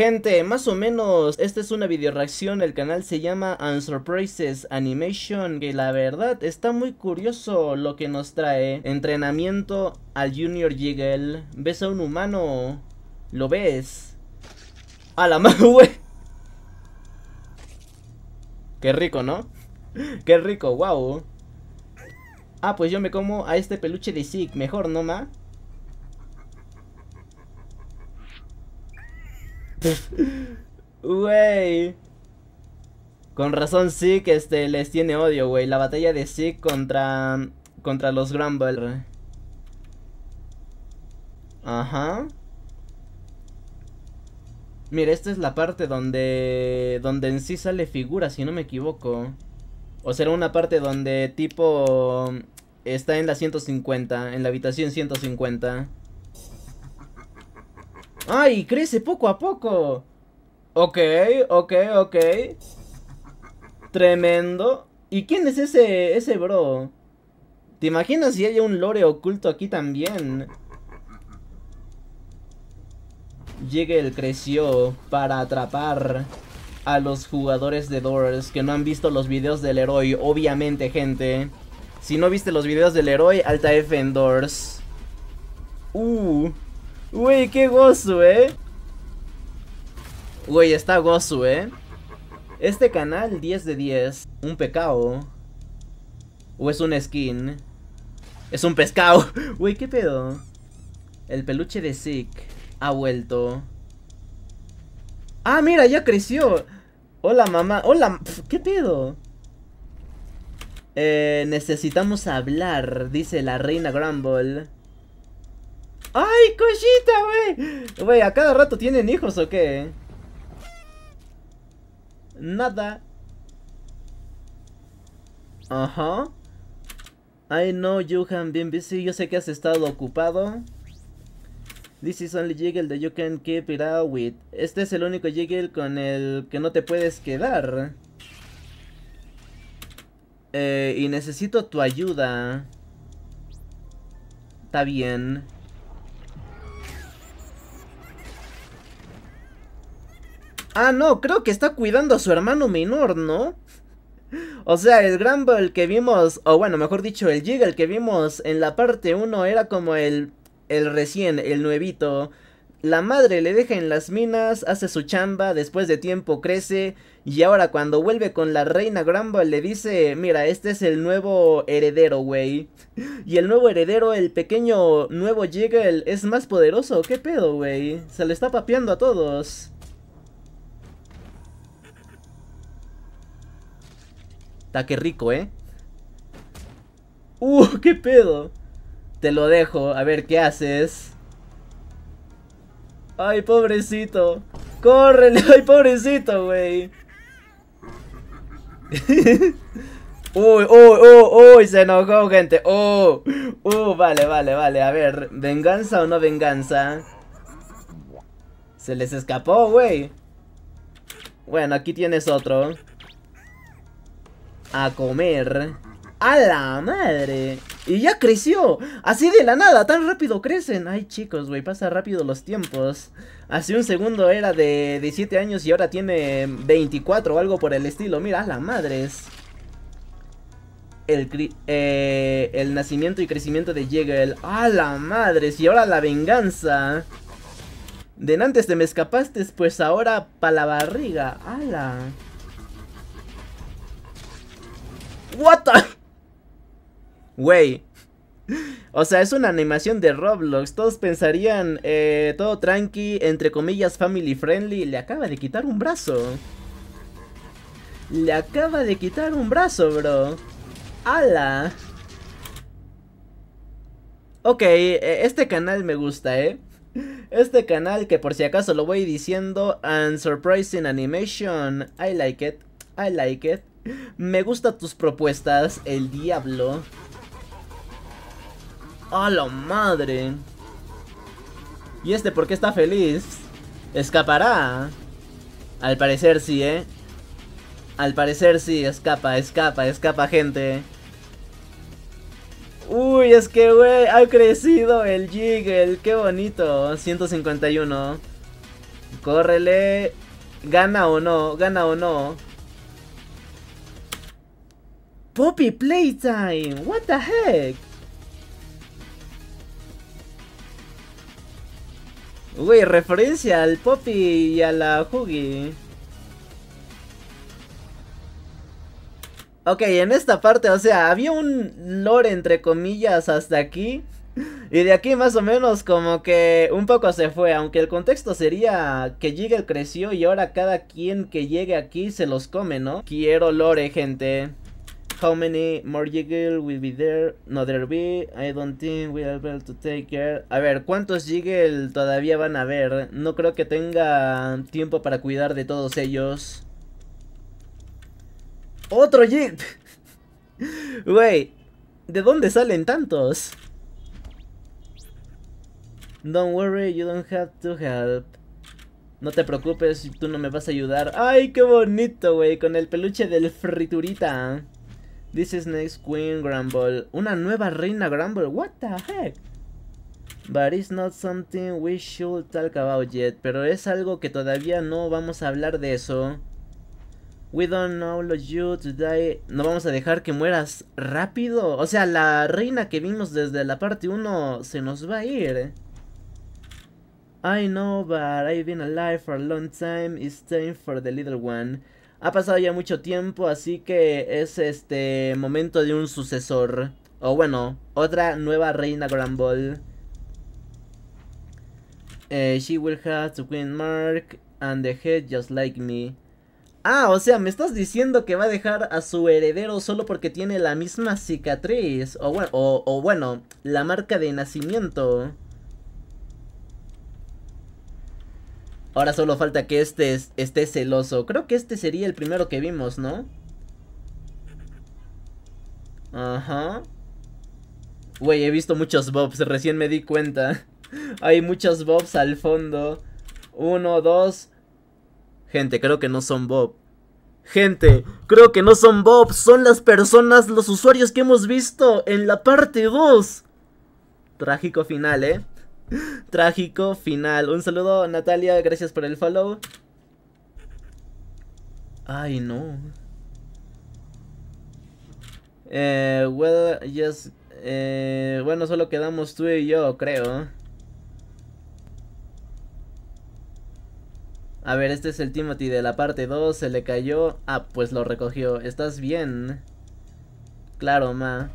Gente, más o menos, esta es una video reacción, el canal se llama Unsurprises Animation, que la verdad está muy curioso lo que nos trae. Entrenamiento al Junior Jiggle, ves a un humano, lo ves. A la madre, güey. Qué rico, ¿no? Qué rico, wow. Ah, pues yo me como a este peluche de Zig, mejor, ¿no, ma? Wey Con razón que este, les tiene odio, wey La batalla de Zeke contra, contra los Grumble. Ajá. Mira, esta es la parte donde donde en sí sale figura, si no me equivoco. O será una parte donde tipo está en la 150, en la habitación 150. ¡Ay! Crece poco a poco. Ok, ok, ok. Tremendo. ¿Y quién es ese, ese bro? ¿Te imaginas si hay un lore oculto aquí también? el creció para atrapar a los jugadores de Doors que no han visto los videos del héroe, obviamente, gente. Si no viste los videos del héroe, alta F en Doors. Uh, Güey, qué gozo, eh. Güey, está gozo, eh. Este canal 10 de 10. Un pecado. O es un skin. Es un pescado. Uy, qué pedo. El peluche de Zeke ha vuelto. Ah, mira, ya creció. Hola, mamá. Hola, qué pedo. Eh, necesitamos hablar, dice la reina Grumble. ¡Ay, cosita, güey! Güey, ¿a cada rato tienen hijos o qué? Nada. Ajá. I know you have been busy. Yo sé que has estado ocupado. This is only jiggle that you can keep it out with. Este es el único jiggle con el que no te puedes quedar. Eh, y necesito tu ayuda. Está bien. Ah, no, creo que está cuidando a su hermano menor, ¿no? O sea, el Grumble que vimos, o bueno, mejor dicho, el Jiggle que vimos en la parte 1 era como el, el recién, el nuevito. La madre le deja en las minas, hace su chamba, después de tiempo crece y ahora cuando vuelve con la reina Grumble le dice, mira, este es el nuevo heredero, güey. Y el nuevo heredero, el pequeño nuevo Jiggle, es más poderoso, ¿qué pedo, güey? Se le está papeando a todos. Está que rico, ¿eh? ¡Uh! ¿Qué pedo? Te lo dejo, a ver qué haces. ¡Ay, pobrecito! ¡Córrele! ¡Ay, pobrecito, güey! Uy, uy, uy, uy, se enojó, gente. Uh, uh, vale, vale, vale. A ver, ¿venganza o no venganza? Se les escapó, güey. Bueno, aquí tienes otro a comer. ¡A la madre! Y ya creció. Así de la nada, tan rápido crecen. Ay, chicos, güey, pasa rápido los tiempos. Hace un segundo era de 17 años y ahora tiene 24 o algo por el estilo. Mira, a la madres. El, eh, el nacimiento y crecimiento de Jäger. ¡A la madres! Y ahora la venganza. De antes te me escapaste, pues ahora pa' la barriga. la What the... Güey. O sea, es una animación de Roblox. Todos pensarían, eh, todo tranqui, entre comillas, family friendly. Le acaba de quitar un brazo. Le acaba de quitar un brazo, bro. ¡Hala! Ok, e, este canal me gusta, ¿eh? Este canal que por si acaso lo voy diciendo, Unsurprising surprising animation, I like it, I like it. Me gustan tus propuestas, el diablo. ¡A la madre! ¿Y este por qué está feliz? ¿Escapará? Al parecer sí, ¿eh? Al parecer sí, escapa, escapa, escapa, gente. Uy, es que, güey, ha crecido el Jiggle, qué bonito. 151. Córrele. Gana o no, gana o no. Poppy Playtime! What the heck? Uy, referencia al Poppy y a la Huggy. Ok, en esta parte, o sea, había un lore entre comillas hasta aquí. Y de aquí más o menos como que un poco se fue, aunque el contexto sería que Jiggle creció y ahora cada quien que llegue aquí se los come, ¿no? Quiero lore, gente many more will No, I don't think A ver, ¿cuántos Jiggles todavía van a haber? No creo que tenga tiempo para cuidar de todos ellos. ¡Otro Jiggle! Güey, ¿de dónde salen tantos? Don't worry, you don't have to help. No te preocupes, tú no me vas a ayudar. ¡Ay, qué bonito, güey! Con el peluche del friturita. This is next Queen Grumble. Una nueva reina Grumble. What the heck? But it's not something we should talk about yet. Pero es algo que todavía no vamos a hablar de eso. We don't know you today. No vamos a dejar que mueras rápido. O sea, la reina que vimos desde la parte 1 se nos va a ir. I know, but I've been alive for a long time. It's time for the little one. Ha pasado ya mucho tiempo, así que es este momento de un sucesor. O bueno, otra nueva reina Gran Ball. Eh, she will have to Queen Mark and the head just like me. Ah, o sea, me estás diciendo que va a dejar a su heredero solo porque tiene la misma cicatriz. o bueno la marca de nacimiento. Ahora solo falta que este esté celoso. Creo que este sería el primero que vimos, ¿no? Ajá. Güey, he visto muchos bobs, recién me di cuenta. Hay muchos bobs al fondo. Uno, dos. Gente, creo que no son bob. Gente, creo que no son bobs. son las personas, los usuarios que hemos visto en la parte 2. Trágico final, ¿eh? trágico final. Un saludo, Natalia, gracias por el follow. Ay, no. Eh, well, eh, bueno, solo quedamos tú y yo, creo. A ver, este es el Timothy de la parte 2, se le cayó. Ah, pues lo recogió. ¿Estás bien? Claro, ma.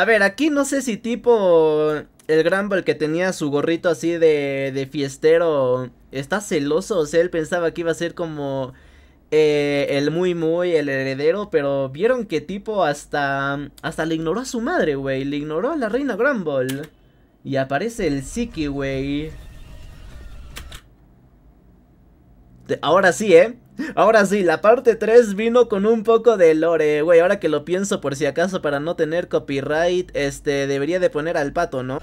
A ver, aquí no sé si tipo el Grumble que tenía su gorrito así de, de fiestero está celoso. O sea, él pensaba que iba a ser como eh, el muy muy, el heredero. Pero vieron que tipo hasta, hasta le ignoró a su madre, güey. Le ignoró a la reina Grumble. Y aparece el Siki, güey. Ahora sí, ¿eh? Ahora sí, la parte 3 vino con un poco de lore, güey. Ahora que lo pienso por si acaso para no tener copyright, este, debería de poner al pato, ¿no?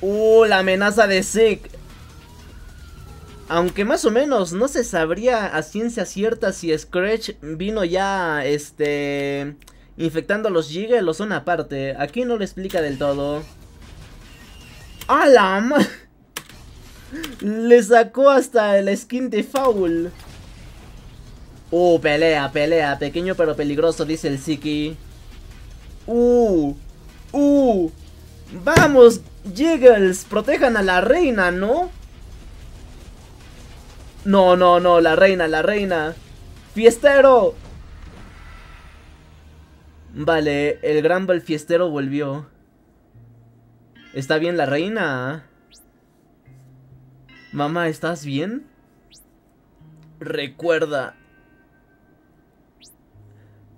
Uh, la amenaza de sick Aunque más o menos no se sabría a ciencia cierta si Scratch vino ya, este, infectando a los Jiggles o son aparte. Aquí no lo explica del todo. ¡Alam! Le sacó hasta el skin de Foul. Uh, pelea, pelea. Pequeño pero peligroso, dice el Siki. Uh, uh. Vamos, Jiggles. Protejan a la reina, ¿no? No, no, no. La reina, la reina. Fiestero. Vale, el gran Fiestero volvió. Está bien la reina. Mamá, ¿estás bien? Recuerda.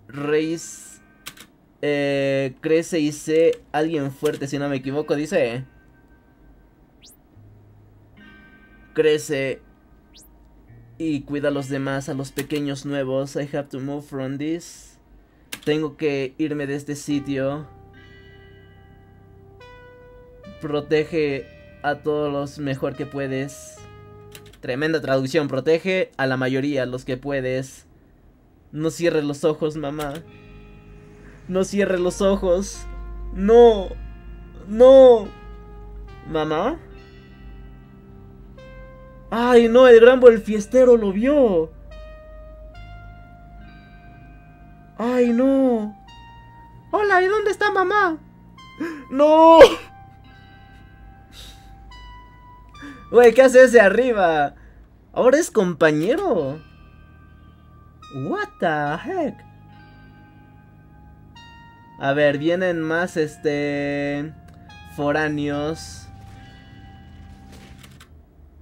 Reis eh, crece y sé alguien fuerte, si no me equivoco, dice. Crece y cuida a los demás, a los pequeños nuevos. I have to move from this. Tengo que irme de este sitio. Protege a todos los mejor que puedes. Tremenda traducción, protege a la mayoría, los que puedes. No cierres los ojos, mamá. No cierres los ojos. No. No. ¿Mamá? ¡Ay, no! El Rambo el fiestero lo vio. ¡Ay, no! ¡Hola! ¿Y dónde está mamá? ¡No! Güey, ¿qué hace ese arriba? Ahora es compañero. What the heck? A ver, vienen más este foráneos.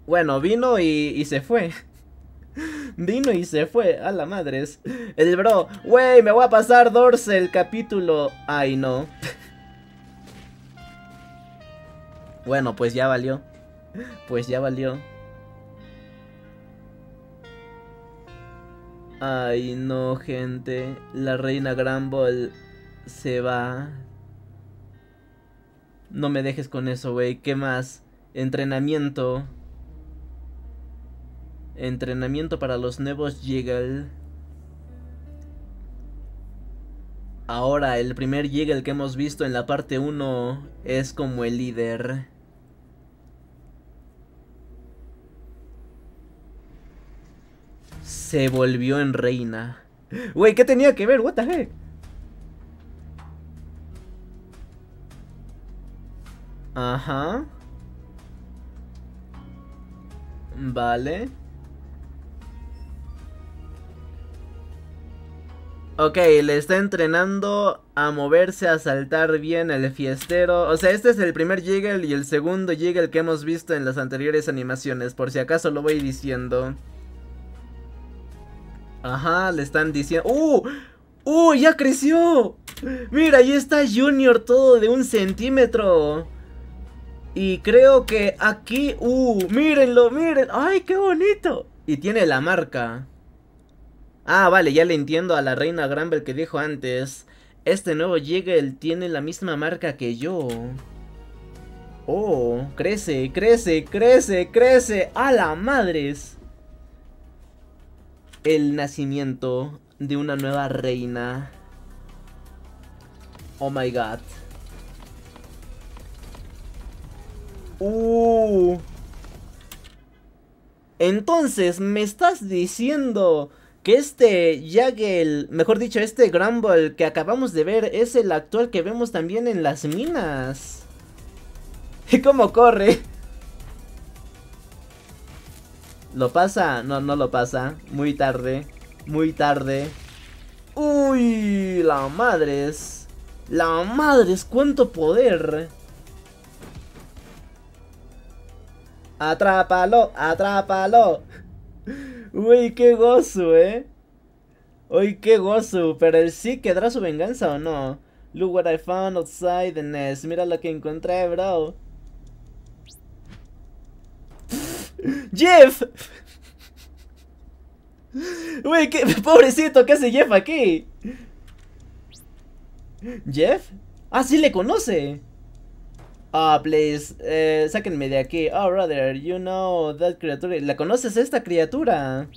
Bueno, vino y, se fue. Vino y se fue, a la madres. El bro, wey, me voy a pasar Dorse el capítulo. Ay, no. bueno, pues ya valió. pues ya valió. Ay, no, gente. La reina Grumble se va. No me dejes con eso, güey. ¿Qué más? Entrenamiento. Entrenamiento para los nuevos Jiggle. Ahora, el primer Jiggle que hemos visto en la parte 1 es como el líder. Se volvió en reina. Güey, ¿qué tenía que ver? What the heck? Ajá. Vale. Ok, le está entrenando a moverse, a saltar bien el fiestero. O sea, este es el primer Jiggle y el segundo Jiggle que hemos visto en las anteriores animaciones, por si acaso lo voy diciendo. Ajá, le están diciendo... ¡Uh! ¡Uh! ¡Ya creció! Mira, ahí está Junior todo de un centímetro. Y creo que aquí... ¡Uh! ¡Mírenlo, miren! ¡Ay, qué bonito! Y tiene la marca. Ah, vale, ya le entiendo a la reina Granbel que dijo antes. Este nuevo Jiggle tiene la misma marca que yo. Oh, crece, crece, crece, crece. ¡A la madres! el nacimiento de una nueva reina. Oh my god. Uh. Entonces, ¿me estás diciendo que este Jagel, mejor dicho, este Grumble que acabamos de ver es el actual que vemos también en las minas? ¿Y cómo corre? ¿Lo pasa? No, no lo pasa. Muy tarde. Muy tarde. ¡Uy! ¡La madres! ¡La madres! ¡Cuánto poder! ¡Atrápalo! ¡Atrápalo! ¡Uy, qué gozo, eh! ¡Uy, qué gozo! Pero el sí quedará su venganza o no. Look what I found outside the nest. Mira lo que encontré, bro. ¡Jeff! ¡Wey, qué pobrecito, ¿qué hace Jeff aquí? ¿Jeff? Ah, sí le conoce. Ah, please, eh, sáquenme de aquí. Oh, brother, you know that creature. ¿La conoces esta criatura?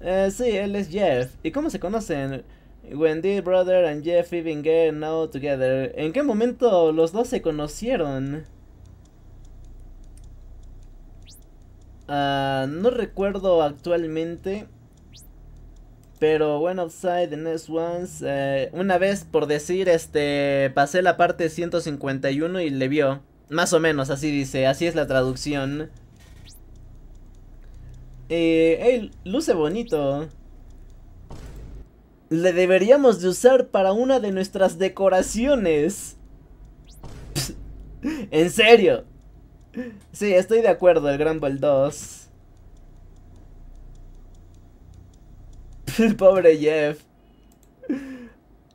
Eh, sí, él es Jeff. ¿Y cómo se conocen? When brother and Jeff even get now together? ¿En qué momento los dos se conocieron? Ah, no recuerdo actualmente. Pero bueno, outside the next ones. Eh, una vez, por decir, este. Pasé la parte 151 y le vio. Más o menos, así dice. Así es la traducción. Eh, luce bonito. Le deberíamos de usar para una de nuestras decoraciones. en serio, Sí, estoy de acuerdo, el Gran Ball 2. Pobre Jeff.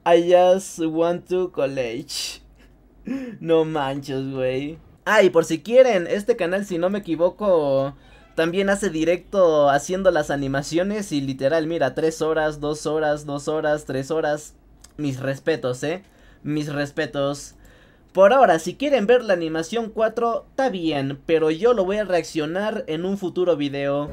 I just want to college. No manches, güey. Ah, y por si quieren, este canal, si no me equivoco, también hace directo haciendo las animaciones y literal, mira, tres horas, dos horas, dos horas, tres horas. Mis respetos, eh. Mis respetos. Por ahora, si quieren ver la animación 4, está bien, pero yo lo voy a reaccionar en un futuro video.